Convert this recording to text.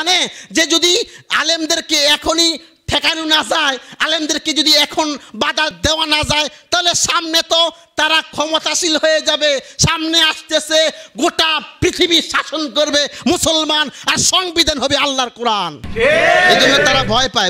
জানে যে যদি আলেমদেরকে এখনই ঠেকানো না যায় আলেমদেরকে যদি এখন বাধা দেওয়া না যায় তাহলে সামনে তো তারা ক্ষমতাশীল হয়ে যাবে সামনে আসতেছে গোটা পৃথিবী শাসন করবে মুসলমান আর সংবিধান হবে আল্লাহর কোরআন এই জন্য তারা ভয় পায়